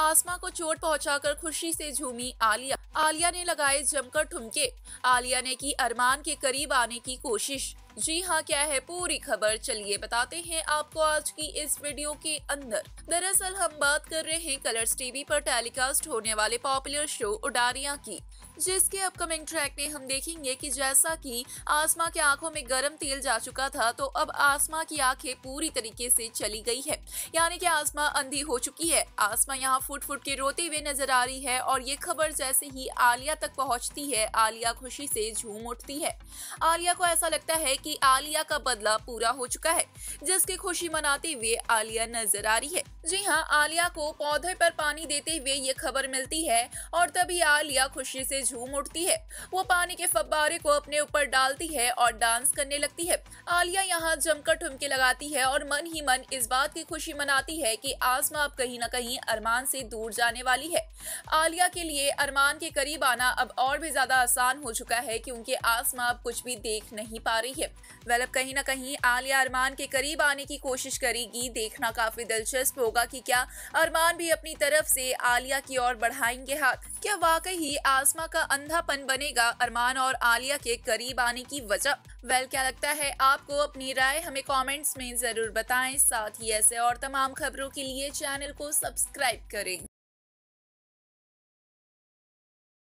आसमा को चोट पहुंचाकर खुशी से झूमी आलिया आलिया ने लगाए जमकर ठुमके आलिया ने की अरमान के करीब आने की कोशिश जी हाँ क्या है पूरी खबर चलिए बताते हैं आपको आज की इस वीडियो के अंदर दरअसल हम बात कर रहे हैं कलर्स टीवी पर टेलीकास्ट होने वाले पॉपुलर शो उडारिया की जिसके अपकमिंग ट्रैक में हम देखेंगे कि जैसा कि आसमा के आंखों में गर्म तेल जा चुका था तो अब आसमा की आंखें पूरी तरीके से चली गई है यानी कि आसमा अंधी हो चुकी है आसमा यहाँ फुट फुट के रोते हुए नजर आ रही है और ये खबर जैसे ही आलिया तक पहुँचती है आलिया खुशी से झूम उठती है आलिया को ऐसा लगता है कि आलिया का बदला पूरा हो चुका है जिसकी खुशी मनाते हुए आलिया नजर आ रही है जी हाँ आलिया को पौधे पर पानी देते हुए ये खबर मिलती है और तभी आलिया खुशी से झूम उठती है वो पानी के फब्बारे को अपने ऊपर डालती है और डांस करने लगती है आलिया यहाँ जमकर ठुमके लगाती है और मन ही मन इस बात की खुशी मनाती है की आसमा अब कहीं ना कहीं अरमान से दूर जाने वाली है आलिया के लिए अरमान के करीब आना अब और भी ज्यादा आसान हो चुका है क्योंकि आसमा अब कुछ भी देख नहीं पा रही है वेल अब कहीं ना कहीं आलिया अरमान के करीब आने की कोशिश करेगी देखना काफी दिलचस्प होगा कि क्या अरमान भी अपनी तरफ से आलिया की ओर बढ़ाएंगे हाथ क्या वाकई ही आसमा का अंधापन बनेगा अरमान और आलिया के करीब आने की वजह वेल क्या लगता है आपको अपनी राय हमें कमेंट्स में जरूर बताएं साथ ही ऐसे और तमाम खबरों के लिए चैनल को सब्सक्राइब करें